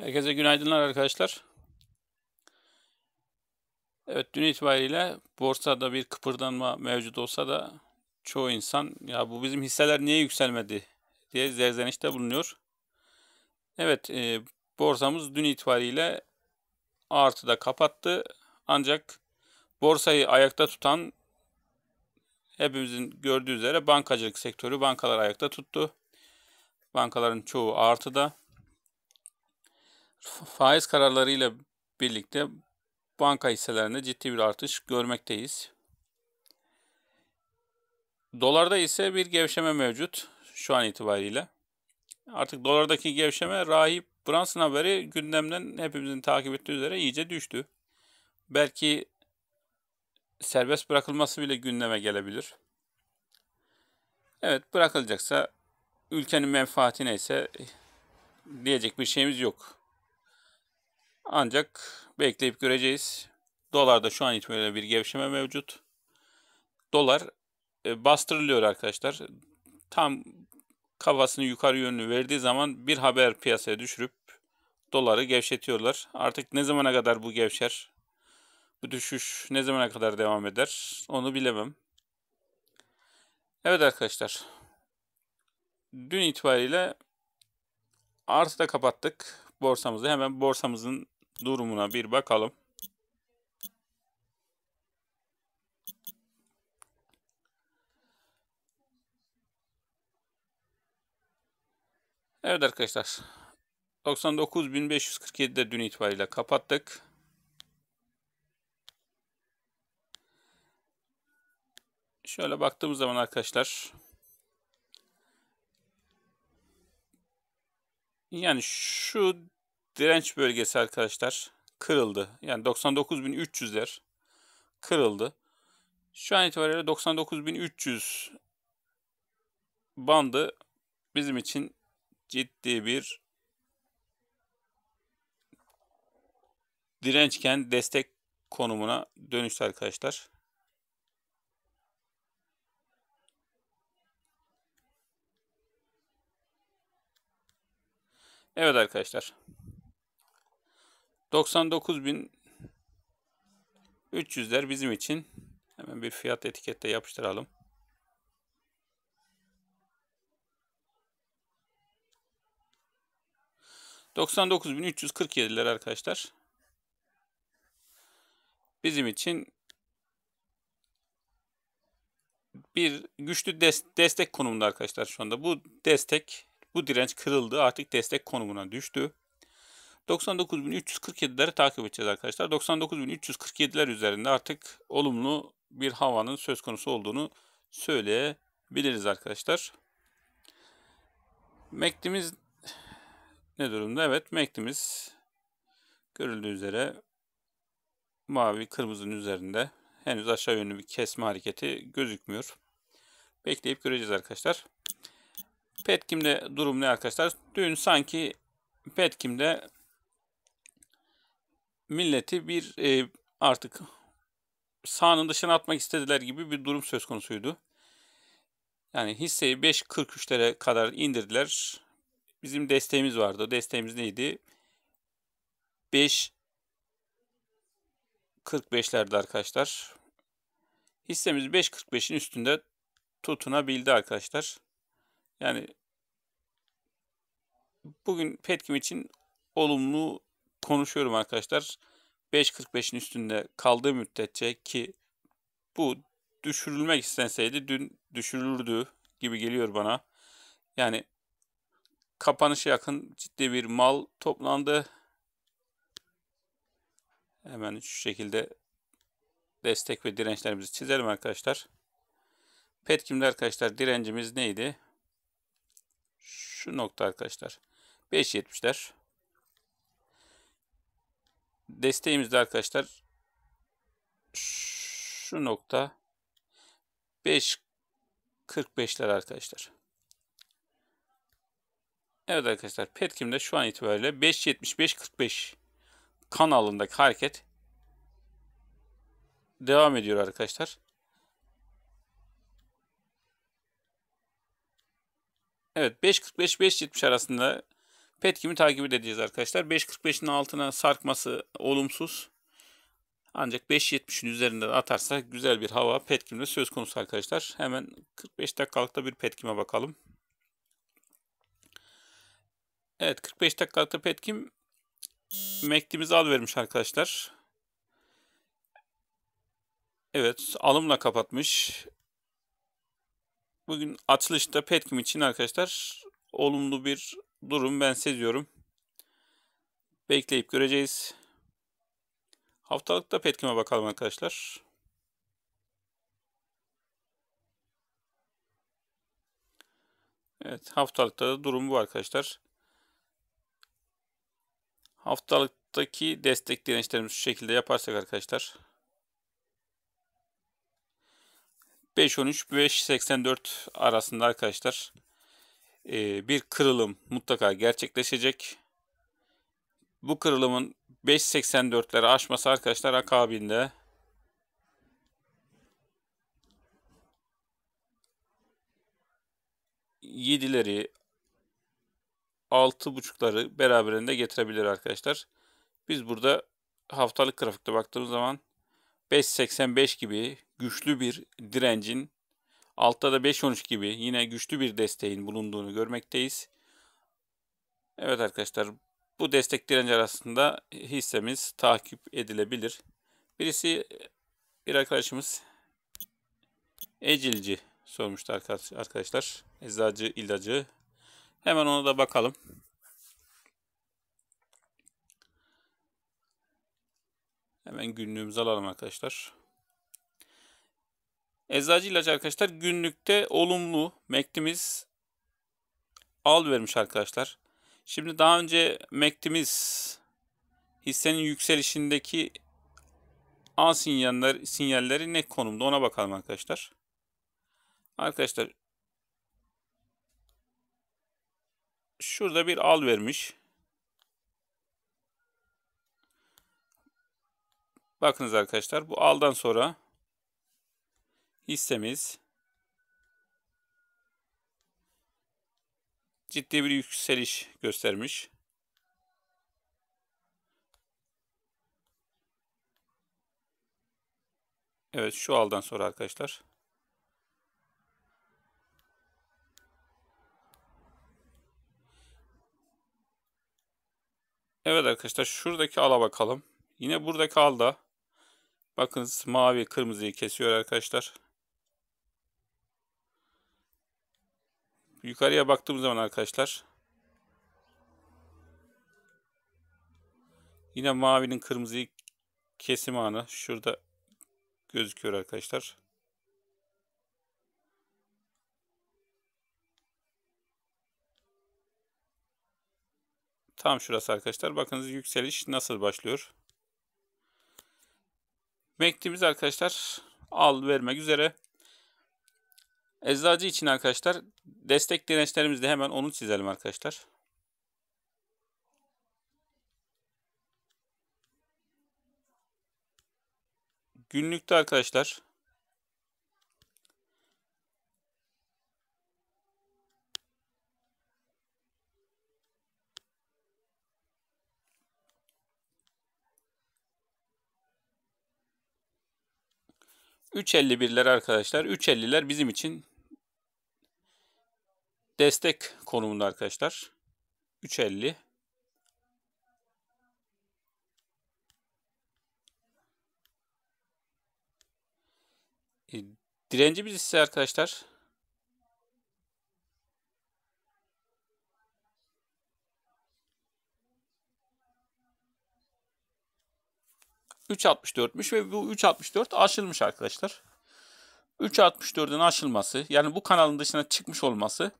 Herkese günaydınlar arkadaşlar. Evet dün itibariyle borsada bir kıpırdanma mevcut olsa da çoğu insan ya bu bizim hisseler niye yükselmedi diye zerzenişte bulunuyor. Evet e, borsamız dün itibariyle artıda kapattı. Ancak borsayı ayakta tutan hepimizin gördüğü üzere bankacılık sektörü bankalar ayakta tuttu. Bankaların çoğu artıda faiz kararlarıyla birlikte banka hisselerinde ciddi bir artış görmekteyiz. Dolarda ise bir gevşeme mevcut şu an itibariyle. Artık dolardaki gevşeme rahip Brunson haberi gündemden hepimizin takip ettiği üzere iyice düştü. Belki serbest bırakılması bile gündeme gelebilir. Evet bırakılacaksa ülkenin menfaati neyse diyecek bir şeyimiz yok. Ancak bekleyip göreceğiz. Dolarda şu an itibariyle bir gevşeme mevcut. Dolar e, bastırılıyor arkadaşlar. Tam kafasını yukarı yönlü verdiği zaman bir haber piyasaya düşürüp doları gevşetiyorlar. Artık ne zamana kadar bu gevşer? Bu düşüş ne zamana kadar devam eder? Onu bilemem. Evet arkadaşlar. Dün itibariyle artıda kapattık borsamızı. Hemen borsamızın durumuna bir bakalım. Evet arkadaşlar. 99.547'de dün itibariyle kapattık. Şöyle baktığımız zaman arkadaşlar. Yani şu direnç bölgesi arkadaşlar kırıldı. Yani 99.300'ler kırıldı. Şu an itibariyle 99.300 bandı bizim için ciddi bir dirençken destek konumuna dönüştü arkadaşlar. Evet arkadaşlar. 99.300'ler bizim için. Hemen bir fiyat etikette yapıştıralım. ...99.347'ler arkadaşlar. Bizim için... ...bir güçlü des destek konumunda arkadaşlar şu anda. Bu destek, bu direnç kırıldı. Artık destek konumuna düştü. 99.347'leri takip edeceğiz arkadaşlar. 99.347'ler üzerinde artık olumlu bir havanın söz konusu olduğunu söyleyebiliriz arkadaşlar. Mektimiz ne durumda? Evet mektimiz görüldüğü üzere mavi kırmızının üzerinde henüz aşağı yönlü bir kesme hareketi gözükmüyor. Bekleyip göreceğiz arkadaşlar. Petkim'de durum ne arkadaşlar? Dün sanki Petkim'de milleti bir e, artık sahanın dışına atmak istediler gibi bir durum söz konusuydu. Yani hisseyi 5.43'lere kadar indirdiler. Bizim desteğimiz vardı. Desteğimiz neydi? 545'lerdi arkadaşlar. Hissemiz 5.45'in üstünde tutunabildi arkadaşlar. Yani bugün Petkim için olumlu konuşuyorum arkadaşlar. 5.45'in üstünde kaldığı müddetçe ki bu düşürülmek istenseydi dün düşürülürdü gibi geliyor bana. Yani kapanışa yakın ciddi bir mal toplandı. Hemen şu şekilde destek ve dirençlerimizi çizelim arkadaşlar. Petkim'de arkadaşlar direncimiz neydi? Şu nokta arkadaşlar. 5.70'ler desteğimizde arkadaşlar şu nokta 5.45'ler arkadaşlar. Evet arkadaşlar Petkim'de şu an itibariyle 5.75.45 kanalındaki hareket devam ediyor arkadaşlar. Evet 5.45-5.70 arasında Petkim'i takip edeceğiz arkadaşlar. 5.45'in altına sarkması olumsuz. Ancak 5.70'in üzerinden atarsa güzel bir hava Petkim'de söz konusu arkadaşlar. Hemen 45 dakikalıkta bir Petkim'e bakalım. Evet 45 dakikalıkta Petkim Mekti'mizi al vermiş arkadaşlar. Evet alımla kapatmış. Bugün açılışta Petkim için arkadaşlar olumlu bir durum ben seziyorum. Bekleyip göreceğiz. Haftalıkta petkime bakalım arkadaşlar. Evet haftalıkta da durum bu arkadaşlar. Haftalıktaki destek dirençlerimizi şu şekilde yaparsak arkadaşlar. 5.13-5.84 arasında arkadaşlar. Ee, bir kırılım mutlaka gerçekleşecek. Bu kırılımın 5.84'leri aşması arkadaşlar akabinde yedileri altı buçukları beraberinde getirebilir arkadaşlar. Biz burada haftalık grafikte baktığımız zaman 5.85 gibi güçlü bir direncin Altta da 5.13 gibi yine güçlü bir desteğin bulunduğunu görmekteyiz. Evet arkadaşlar bu destek direnci arasında hissemiz takip edilebilir. Birisi bir arkadaşımız Ecilci sormuştu arkadaşlar. Eczacı ilacı. Hemen ona da bakalım. Hemen günlüğümüzü alalım arkadaşlar. Eczacı ilaç arkadaşlar günlükte olumlu mektimiz al vermiş arkadaşlar. Şimdi daha önce mektimiz hissenin yükselişindeki al sinyaller, sinyalleri ne konumda ona bakalım arkadaşlar. Arkadaşlar şurada bir al vermiş. Bakınız arkadaşlar bu aldan sonra hissemiz ciddi bir yükseliş göstermiş. Evet şu aldan sonra arkadaşlar. Evet arkadaşlar şuradaki ala bakalım. Yine buradaki alda bakınız mavi kırmızıyı kesiyor arkadaşlar. Yukarıya baktığım zaman arkadaşlar yine mavinin kırmızıyı kesim anı şurada gözüküyor arkadaşlar. Tam şurası arkadaşlar. Bakınız yükseliş nasıl başlıyor. Mektimiz arkadaşlar al vermek üzere Eczacı için arkadaşlar destek dirençlerimiz hemen onu çizelim arkadaşlar. Günlükte arkadaşlar Üç elli birler arkadaşlar. Üç elliler bizim için destek konumunda arkadaşlar. 350 direnci e, direncimiz ise arkadaşlar ...3.64'müş ve bu 3.64 aşılmış arkadaşlar. 3.64'ün aşılması yani bu kanalın dışına çıkmış olması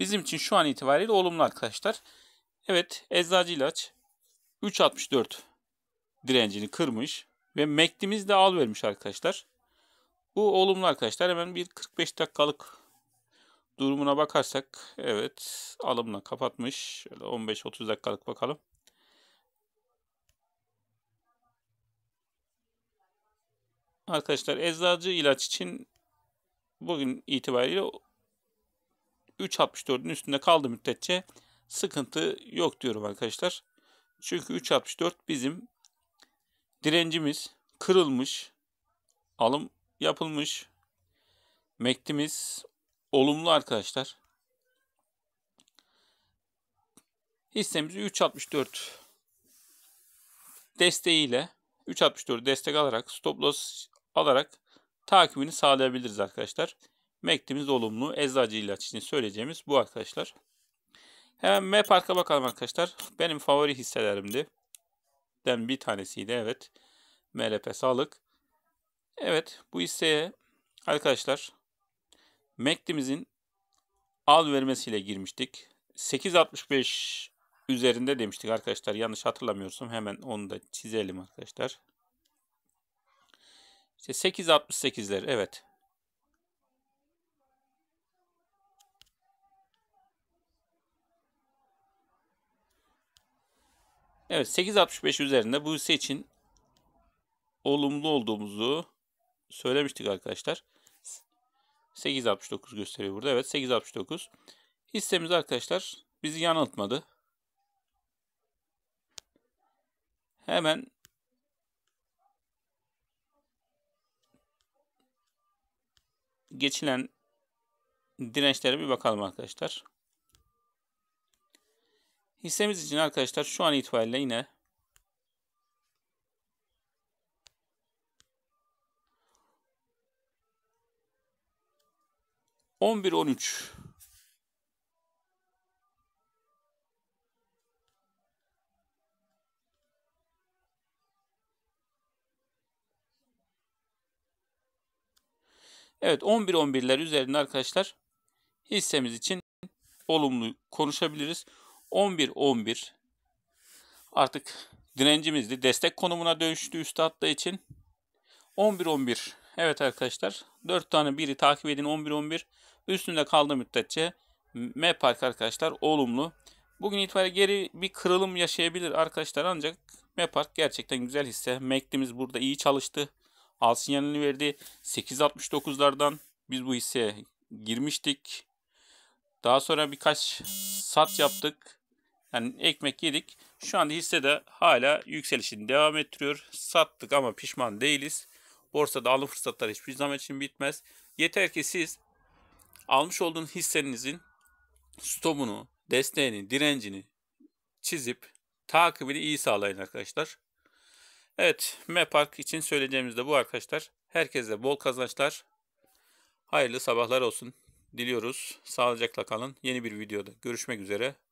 Bizim için şu an itibariyle olumlu arkadaşlar. Evet eczacı ilaç 3.64 direncini kırmış ve mektimiz de al vermiş arkadaşlar. Bu olumlu arkadaşlar. Hemen bir 45 dakikalık durumuna bakarsak evet alımla kapatmış. 15-30 dakikalık bakalım. Arkadaşlar eczacı ilaç için bugün itibariyle 3.64'ün üstünde kaldı müddetçe sıkıntı yok diyorum arkadaşlar. Çünkü 3.64 bizim direncimiz kırılmış, alım yapılmış, mektimiz olumlu arkadaşlar. Hissemizi 3.64 desteğiyle 3.64 destek alarak stop loss alarak takibini sağlayabiliriz arkadaşlar. Mektimiz olumlu. Eczacı ilaç için söyleyeceğimiz bu arkadaşlar. Hemen M Park'a bakalım arkadaşlar. Benim favori hisselerimdi. Den bir tanesiydi evet. MLP Sağlık. Evet bu hisseye arkadaşlar Mektimizin al vermesiyle girmiştik. 8.65 üzerinde demiştik arkadaşlar. Yanlış hatırlamıyorsam hemen onu da çizelim arkadaşlar. İşte 8.68'ler evet. Evet 8.65 üzerinde bu hisse için olumlu olduğumuzu söylemiştik arkadaşlar. 8.69 gösteriyor burada. Evet 8.69. Hissemiz arkadaşlar bizi yanıltmadı. Hemen geçilen dirençlere bir bakalım arkadaşlar. Hissemiz için arkadaşlar şu an itibariyle yine on bir on üç Evet on bir on birler üzerinde arkadaşlar hissemiz için olumlu konuşabiliriz. 11 11 artık direncimizdi. Destek konumuna dönüştü üst hatta için. 11 11. Evet arkadaşlar 4 tane biri takip edin 11 11. Üstünde kaldığı müddetçe M park arkadaşlar olumlu. Bugün itibariyle geri bir kırılım yaşayabilir arkadaşlar ancak M park gerçekten güzel hisse. Meklimiz burada iyi çalıştı. Al sinyalini verdi. 8.69'lardan biz bu hisseye girmiştik. Daha sonra birkaç sat yaptık. Yani ekmek yedik. Şu anda hisse de hala yükselişini devam ettiriyor. Sattık ama pişman değiliz. Borsada alım fırsatları hiçbir zaman için bitmez. Yeter ki siz almış olduğun hissenizin stopunu, desteğini, direncini çizip takibini iyi sağlayın arkadaşlar. Evet, Mepark için söyleyeceğimiz de bu arkadaşlar. Herkese bol kazançlar, hayırlı sabahlar olsun diliyoruz. Sağlıcakla kalın. Yeni bir videoda görüşmek üzere.